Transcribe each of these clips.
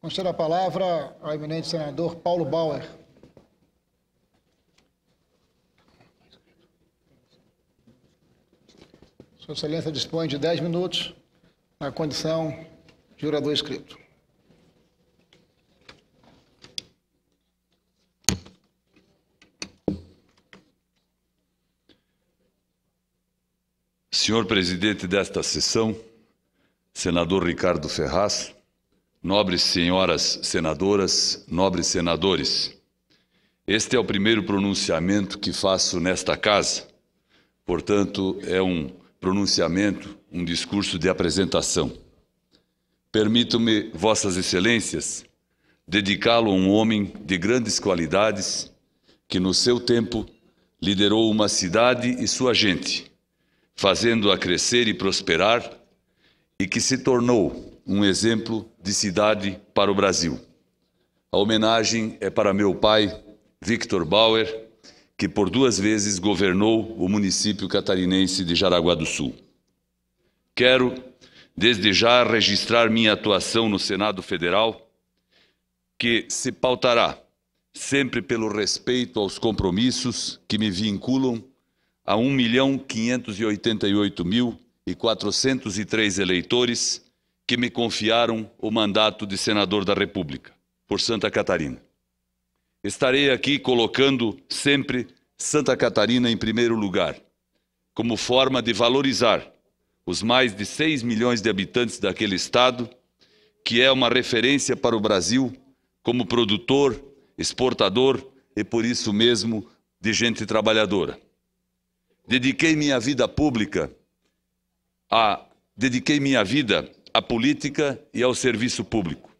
Concedo a palavra ao eminente senador Paulo Bauer. Sua Excelência dispõe de 10 minutos na condição de orador escrito. Senhor presidente desta sessão, senador Ricardo Ferraz, Nobres senhoras senadoras, nobres senadores, este é o primeiro pronunciamento que faço nesta casa, portanto, é um pronunciamento, um discurso de apresentação. Permito-me, Vossas Excelências, dedicá-lo a um homem de grandes qualidades que, no seu tempo, liderou uma cidade e sua gente, fazendo-a crescer e prosperar, e que se tornou, um exemplo de cidade para o Brasil. A homenagem é para meu pai, Victor Bauer, que por duas vezes governou o município catarinense de Jaraguá do Sul. Quero, desde já, registrar minha atuação no Senado Federal, que se pautará sempre pelo respeito aos compromissos que me vinculam a 1.588.403 eleitores que me confiaram o mandato de senador da República, por Santa Catarina. Estarei aqui colocando sempre Santa Catarina em primeiro lugar, como forma de valorizar os mais de 6 milhões de habitantes daquele estado, que é uma referência para o Brasil como produtor, exportador e por isso mesmo de gente trabalhadora. Dediquei minha vida pública a dediquei minha vida à política e ao serviço público.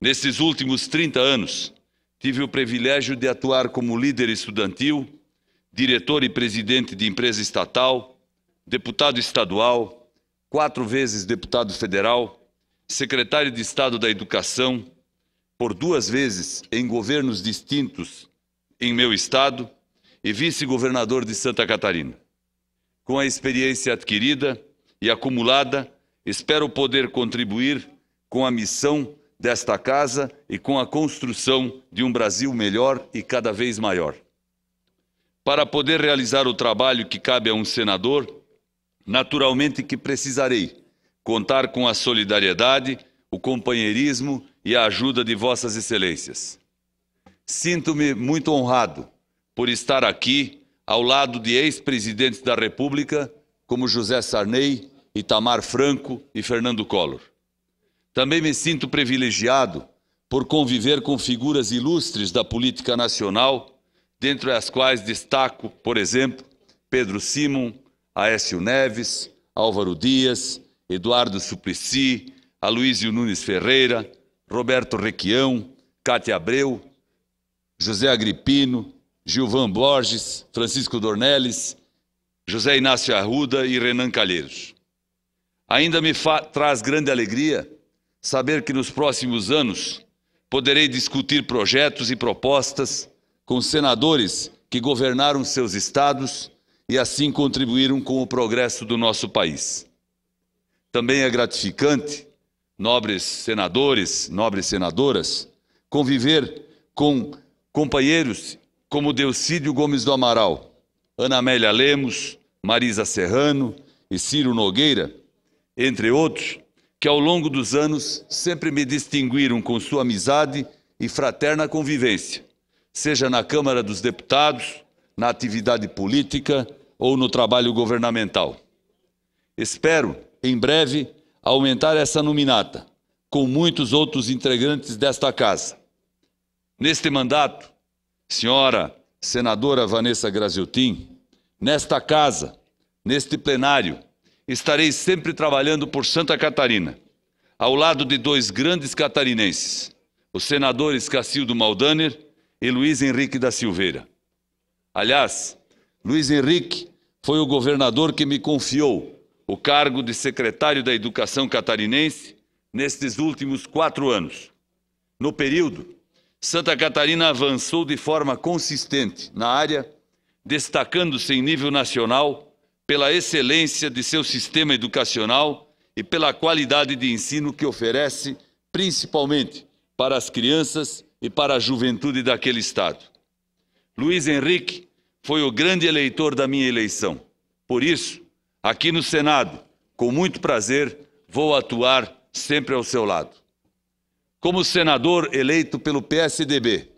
Nesses últimos 30 anos, tive o privilégio de atuar como líder estudantil, diretor e presidente de empresa estatal, deputado estadual, quatro vezes deputado federal, secretário de Estado da Educação, por duas vezes em governos distintos em meu estado e vice-governador de Santa Catarina. Com a experiência adquirida e acumulada, Espero poder contribuir com a missão desta casa e com a construção de um Brasil melhor e cada vez maior. Para poder realizar o trabalho que cabe a um senador, naturalmente que precisarei contar com a solidariedade, o companheirismo e a ajuda de vossas excelências. Sinto-me muito honrado por estar aqui ao lado de ex-presidentes da República, como José Sarney, Itamar Franco e Fernando Collor. Também me sinto privilegiado por conviver com figuras ilustres da política nacional, dentre as quais destaco, por exemplo, Pedro Simon, Aécio Neves, Álvaro Dias, Eduardo Suplicy, Aloysio Nunes Ferreira, Roberto Requião, Cátia Abreu, José Agripino, Gilvan Borges, Francisco Dornelles, José Inácio Arruda e Renan Calheiros. Ainda me traz grande alegria saber que nos próximos anos poderei discutir projetos e propostas com senadores que governaram seus estados e assim contribuíram com o progresso do nosso país. Também é gratificante, nobres senadores, nobres senadoras, conviver com companheiros como Delcídio Gomes do Amaral, Ana Amélia Lemos, Marisa Serrano e Ciro Nogueira, entre outros, que ao longo dos anos sempre me distinguiram com sua amizade e fraterna convivência, seja na Câmara dos Deputados, na atividade política ou no trabalho governamental. Espero, em breve, aumentar essa nominata, com muitos outros integrantes desta casa. Neste mandato, senhora senadora Vanessa Graziotin, nesta casa, neste plenário, estarei sempre trabalhando por Santa Catarina, ao lado de dois grandes catarinenses, os senadores Cacildo Maldaner e Luiz Henrique da Silveira. Aliás, Luiz Henrique foi o governador que me confiou o cargo de secretário da Educação catarinense nestes últimos quatro anos. No período, Santa Catarina avançou de forma consistente na área, destacando-se em nível nacional pela excelência de seu sistema educacional e pela qualidade de ensino que oferece, principalmente para as crianças e para a juventude daquele Estado. Luiz Henrique foi o grande eleitor da minha eleição. Por isso, aqui no Senado, com muito prazer, vou atuar sempre ao seu lado. Como senador eleito pelo PSDB,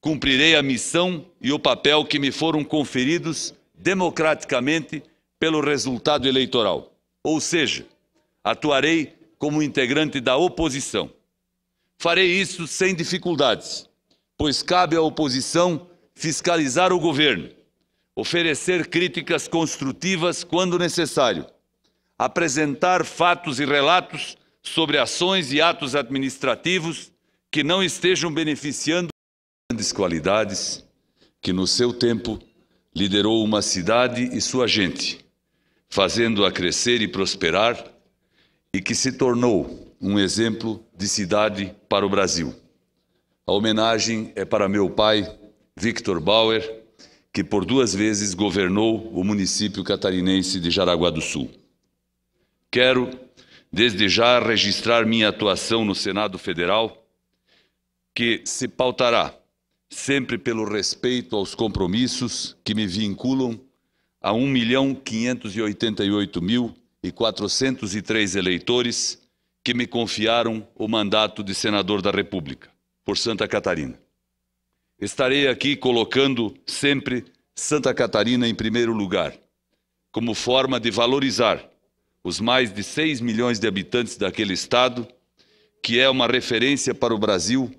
cumprirei a missão e o papel que me foram conferidos democraticamente pelo resultado eleitoral. Ou seja, atuarei como integrante da oposição. Farei isso sem dificuldades, pois cabe à oposição fiscalizar o governo, oferecer críticas construtivas quando necessário, apresentar fatos e relatos sobre ações e atos administrativos que não estejam beneficiando grandes qualidades que no seu tempo liderou uma cidade e sua gente, fazendo-a crescer e prosperar, e que se tornou um exemplo de cidade para o Brasil. A homenagem é para meu pai, Victor Bauer, que por duas vezes governou o município catarinense de Jaraguá do Sul. Quero, desde já, registrar minha atuação no Senado Federal, que se pautará sempre pelo respeito aos compromissos que me vinculam a 1.588.403 eleitores que me confiaram o mandato de senador da República, por Santa Catarina. Estarei aqui colocando sempre Santa Catarina em primeiro lugar, como forma de valorizar os mais de 6 milhões de habitantes daquele estado, que é uma referência para o Brasil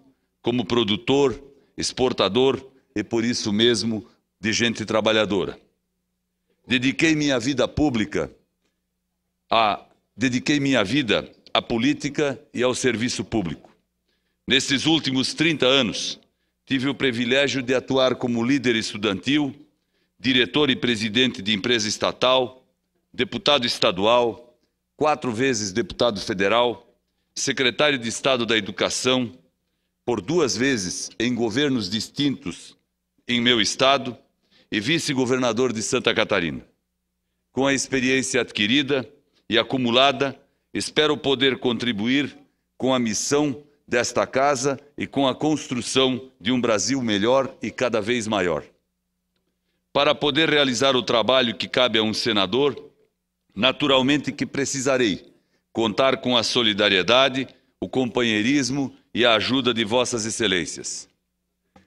como produtor exportador e por isso mesmo de gente trabalhadora. Dediquei minha vida pública a dediquei minha vida à política e ao serviço público. Nesses últimos 30 anos, tive o privilégio de atuar como líder estudantil, diretor e presidente de empresa estatal, deputado estadual, quatro vezes deputado federal, secretário de Estado da Educação, por duas vezes em governos distintos em meu estado e vice-governador de Santa Catarina. Com a experiência adquirida e acumulada, espero poder contribuir com a missão desta casa e com a construção de um Brasil melhor e cada vez maior. Para poder realizar o trabalho que cabe a um senador, naturalmente que precisarei contar com a solidariedade, o companheirismo e a ajuda de Vossas Excelências.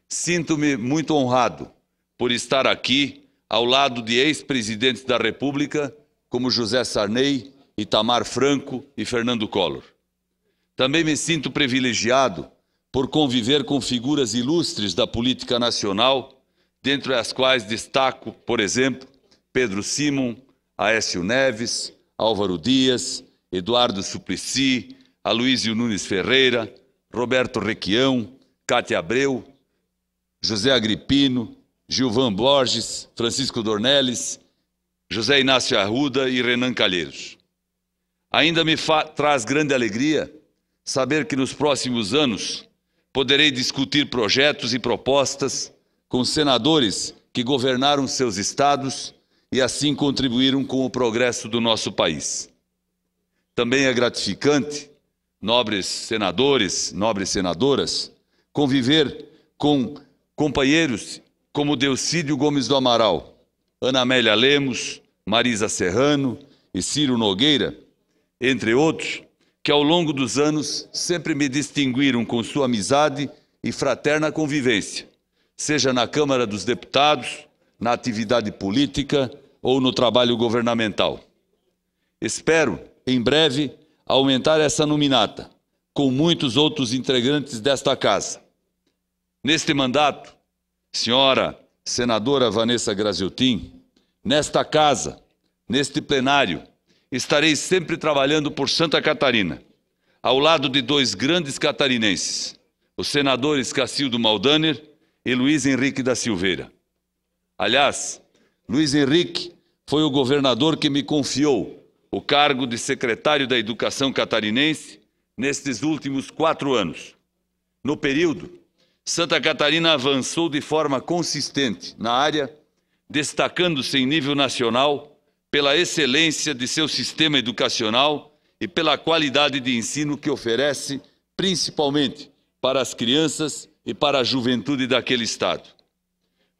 Sinto-me muito honrado por estar aqui ao lado de ex-presidentes da República, como José Sarney, Itamar Franco e Fernando Collor. Também me sinto privilegiado por conviver com figuras ilustres da política nacional, dentre as quais destaco, por exemplo, Pedro Simon, Aécio Neves, Álvaro Dias, Eduardo Suplicy, Aloysio Nunes Ferreira, Roberto Requião, Cátia Abreu, José Agripino, Gilvan Borges, Francisco Dornelles, José Inácio Arruda e Renan Calheiros. Ainda me traz grande alegria saber que nos próximos anos poderei discutir projetos e propostas com senadores que governaram seus estados e assim contribuíram com o progresso do nosso país. Também é gratificante nobres senadores, nobres senadoras, conviver com companheiros como Deucídio Gomes do Amaral, Ana Amélia Lemos, Marisa Serrano e Ciro Nogueira, entre outros, que ao longo dos anos sempre me distinguiram com sua amizade e fraterna convivência, seja na Câmara dos Deputados, na atividade política ou no trabalho governamental. Espero, em breve, aumentar essa nominata, com muitos outros integrantes desta casa. Neste mandato, senhora senadora Vanessa Graziotin, nesta casa, neste plenário, estarei sempre trabalhando por Santa Catarina, ao lado de dois grandes catarinenses, os senadores Cacildo Maldaner e Luiz Henrique da Silveira. Aliás, Luiz Henrique foi o governador que me confiou o cargo de secretário da Educação catarinense nestes últimos quatro anos. No período, Santa Catarina avançou de forma consistente na área, destacando-se em nível nacional pela excelência de seu sistema educacional e pela qualidade de ensino que oferece, principalmente para as crianças e para a juventude daquele Estado.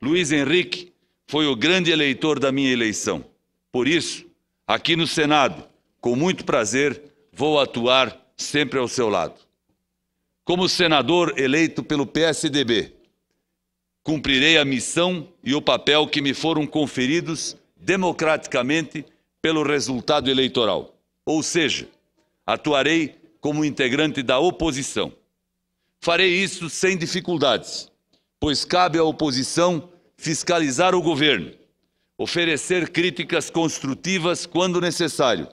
Luiz Henrique foi o grande eleitor da minha eleição. Por isso, Aqui no Senado, com muito prazer, vou atuar sempre ao seu lado. Como senador eleito pelo PSDB, cumprirei a missão e o papel que me foram conferidos democraticamente pelo resultado eleitoral. Ou seja, atuarei como integrante da oposição. Farei isso sem dificuldades, pois cabe à oposição fiscalizar o governo, oferecer críticas construtivas quando necessário,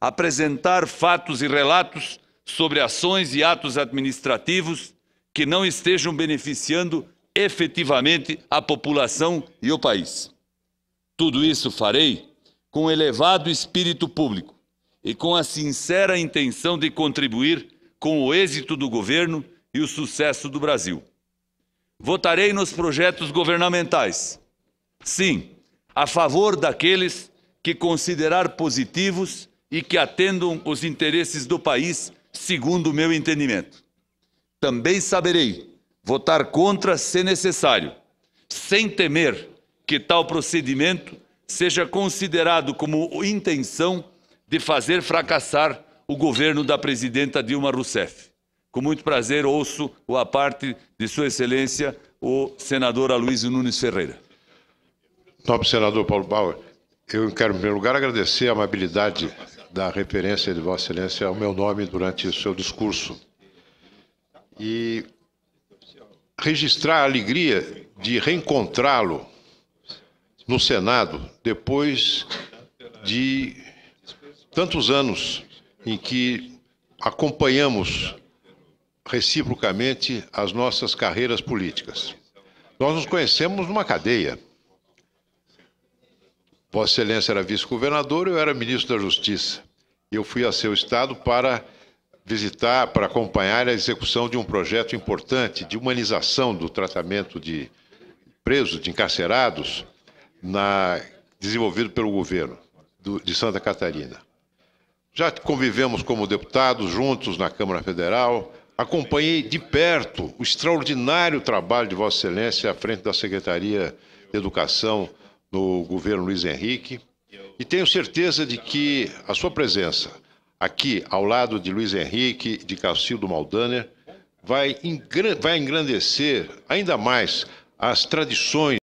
apresentar fatos e relatos sobre ações e atos administrativos que não estejam beneficiando efetivamente a população e o país. Tudo isso farei com elevado espírito público e com a sincera intenção de contribuir com o êxito do governo e o sucesso do Brasil. Votarei nos projetos governamentais. Sim, a favor daqueles que considerar positivos e que atendam os interesses do país, segundo o meu entendimento. Também saberei votar contra, se necessário, sem temer que tal procedimento seja considerado como intenção de fazer fracassar o governo da presidenta Dilma Rousseff. Com muito prazer, ouço a parte de Sua Excelência, o senador Aloysio Nunes Ferreira. Nobre senador Paulo Bauer, eu quero, em primeiro lugar, agradecer a amabilidade da referência de Vossa Excelência ao meu nome durante o seu discurso. E registrar a alegria de reencontrá-lo no Senado depois de tantos anos em que acompanhamos reciprocamente as nossas carreiras políticas. Nós nos conhecemos numa cadeia Vossa Excelência era vice-governador, eu era ministro da Justiça. Eu fui a seu estado para visitar, para acompanhar a execução de um projeto importante de humanização do tratamento de presos, de encarcerados, na, desenvolvido pelo governo do, de Santa Catarina. Já convivemos como deputados juntos na Câmara Federal, acompanhei de perto o extraordinário trabalho de Vossa Excelência à frente da Secretaria de Educação no governo Luiz Henrique. E tenho certeza de que a sua presença aqui ao lado de Luiz Henrique, de Cacildo Maldaner, vai, engrandecer ainda mais as tradições